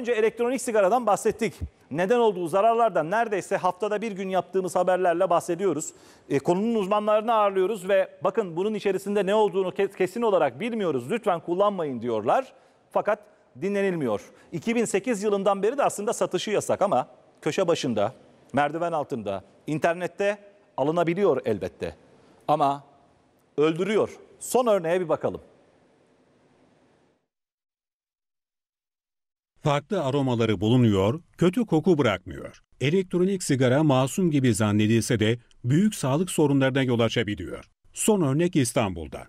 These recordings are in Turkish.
önce elektronik sigaradan bahsettik. Neden olduğu zararlardan neredeyse haftada bir gün yaptığımız haberlerle bahsediyoruz. E, konunun uzmanlarını ağırlıyoruz ve bakın bunun içerisinde ne olduğunu kesin olarak bilmiyoruz. Lütfen kullanmayın diyorlar. Fakat dinlenilmiyor. 2008 yılından beri de aslında satışı yasak ama köşe başında, merdiven altında, internette alınabiliyor elbette. Ama öldürüyor. Son örneğe bir bakalım. Farklı aromaları bulunuyor, kötü koku bırakmıyor. Elektronik sigara masum gibi zannedilse de büyük sağlık sorunlarına yol açabiliyor. Son örnek İstanbul'da.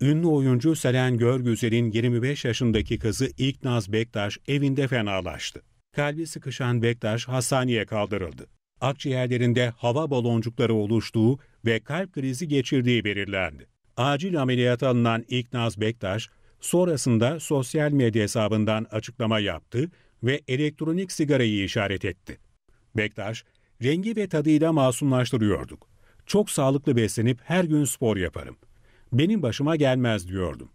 Ünlü oyuncu Selen Görgüzel'in 25 yaşındaki kızı İknaz Bektaş evinde fenalaştı. Kalbi sıkışan Bektaş hastaneye kaldırıldı. Akciğerlerinde hava baloncukları oluştuğu ve kalp krizi geçirdiği belirlendi. Acil ameliyata alınan İknaz Bektaş, Sonrasında sosyal medya hesabından açıklama yaptı ve elektronik sigarayı işaret etti. Bektaş, rengi ve tadıyla masumlaştırıyorduk. Çok sağlıklı beslenip her gün spor yaparım. Benim başıma gelmez diyordum.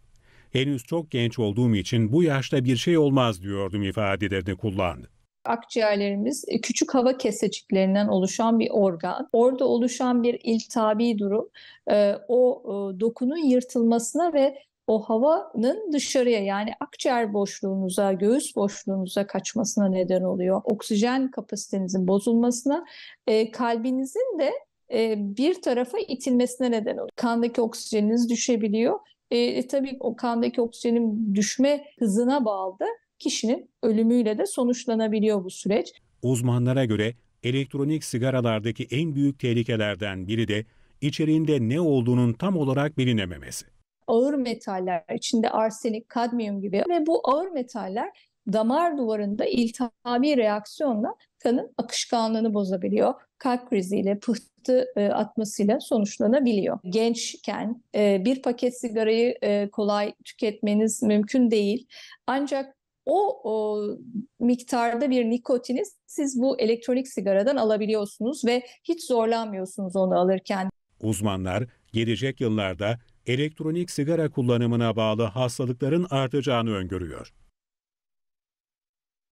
Henüz çok genç olduğum için bu yaşta bir şey olmaz diyordum ifadelerini kullandı. Akciğerlerimiz e, küçük hava keseciklerinden oluşan bir organ. Orada oluşan bir iltihabi durum e, o e, dokunun yırtılmasına ve o havanın dışarıya yani akciğer boşluğunuza, göğüs boşluğunuza kaçmasına neden oluyor. Oksijen kapasitenizin bozulmasına, e, kalbinizin de e, bir tarafa itilmesine neden oluyor. Kandaki oksijeniniz düşebiliyor. E, e, tabii o kandaki oksijenin düşme hızına bağlı kişinin ölümüyle de sonuçlanabiliyor bu süreç. Uzmanlara göre elektronik sigaralardaki en büyük tehlikelerden biri de içeriğinde ne olduğunun tam olarak bilinememesi ağır metaller içinde arsenik, kadmiyum gibi ve bu ağır metaller damar duvarında iltihabi reaksiyonla kanın akışkanlığını bozabiliyor. Kalp kriziyle, pıhtı e, atmasıyla sonuçlanabiliyor. Gençken e, bir paket sigarayı e, kolay tüketmeniz mümkün değil. Ancak o, o miktarda bir nikotini siz bu elektronik sigaradan alabiliyorsunuz ve hiç zorlanmıyorsunuz onu alırken. Uzmanlar gelecek yıllarda elektronik sigara kullanımına bağlı hastalıkların artacağını öngörüyor.